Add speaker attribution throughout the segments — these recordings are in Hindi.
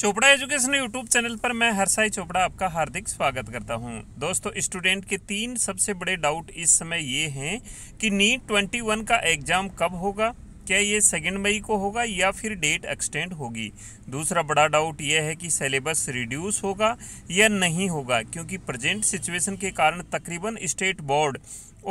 Speaker 1: चोपड़ा एजुकेशन यूट्यूब चैनल पर मैं हरसाई चोपड़ा आपका हार्दिक स्वागत करता हूं दोस्तों स्टूडेंट के तीन सबसे बड़े डाउट इस समय ये हैं कि नीट 21 का एग्ज़ाम कब होगा क्या ये सेकेंड मई को होगा या फिर डेट एक्सटेंड होगी दूसरा बड़ा डाउट यह है कि सिलेबस रिड्यूस होगा या नहीं होगा क्योंकि प्रेजेंट सिचुएशन के कारण तकरीबन स्टेट बोर्ड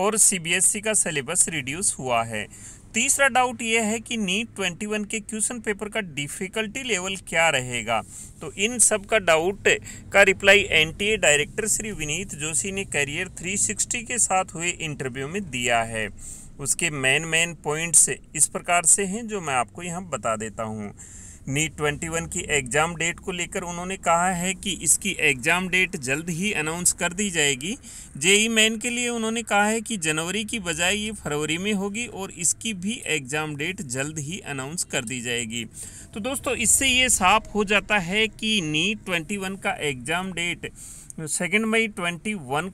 Speaker 1: और सीबीएसई का सिलेबस रिड्यूस हुआ है तीसरा डाउट ये है कि नीट 21 के क्वेश्चन पेपर का डिफ़िकल्टी लेवल क्या रहेगा तो इन सब का डाउट का reply NTA director Shri Vineet Joshi ने करियर 360 के साथ हुए इंटरव्यू में दिया है उसके मेन मेन पॉइंट्स इस प्रकार से हैं जो मैं आपको यहाँ बता देता हूँ नीट ट्वेंटी वन की एग्ज़ाम डेट को लेकर उन्होंने कहा है कि इसकी एग्ज़ाम डेट जल्द ही अनाउंस कर दी जाएगी जेई मैन के लिए उन्होंने कहा है कि जनवरी की बजाय ये फरवरी में होगी और इसकी भी एग्ज़ाम डेट जल्द ही अनाउंस कर दी जाएगी तो दोस्तों इससे ये साफ हो जाता है कि नीट ट्वेंटी का एग्ज़ाम डेट सेकेंड मई ट्वेंटी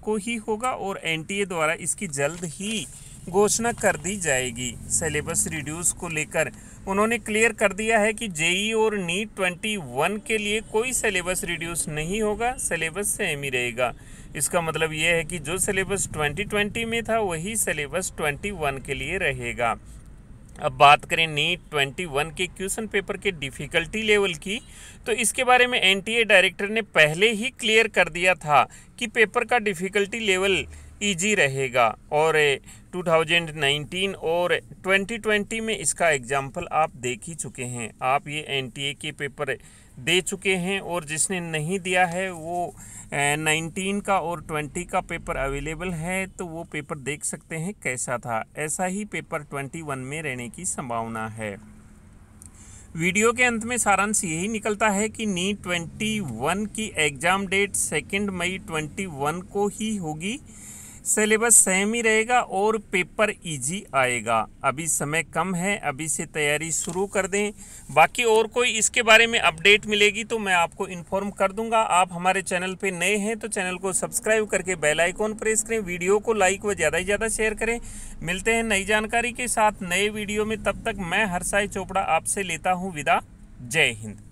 Speaker 1: को ही होगा और एन द्वारा इसकी जल्द ही घोषणा कर दी जाएगी सिलेबस रिड्यूस को लेकर उन्होंने क्लियर कर दिया है कि जेई और नीट ट्वेंटी वन के लिए कोई सिलेबस रिड्यूस नहीं होगा सिलेबस सेम ही रहेगा इसका मतलब यह है कि जो सिलेबस ट्वेंटी ट्वेंटी में था वही सिलेबस ट्वेंटी वन के लिए रहेगा अब बात करें नीट वन के क्वेश्चन पेपर के डिफ़िकल्टी लेवल की तो इसके बारे में एन डायरेक्टर ने पहले ही क्लियर कर दिया था कि पेपर का डिफ़िकल्टी लेवल इजी रहेगा और 2019 और 2020 में इसका एग्जाम्पल आप देख ही चुके हैं आप ये एन के पेपर दे चुके हैं और जिसने नहीं दिया है वो 19 का और 20 का पेपर अवेलेबल है तो वो पेपर देख सकते हैं कैसा था ऐसा ही पेपर 21 में रहने की संभावना है वीडियो के अंत में सारांश यही निकलता है कि नी 21 की एग्ज़ाम डेट सेकेंड मई 21 को ही होगी सिलेबस सेम ही रहेगा और पेपर इजी आएगा अभी समय कम है अभी से तैयारी शुरू कर दें बाकी और कोई इसके बारे में अपडेट मिलेगी तो मैं आपको इन्फॉर्म कर दूंगा आप हमारे चैनल पे नए हैं तो चैनल को सब्सक्राइब करके बेल आइकॉन प्रेस करें वीडियो को लाइक व ज़्यादा से ज़्यादा शेयर करें मिलते हैं नई जानकारी के साथ नए वीडियो में तब तक मैं हर्षाई चोपड़ा आपसे लेता हूँ विदा जय हिंद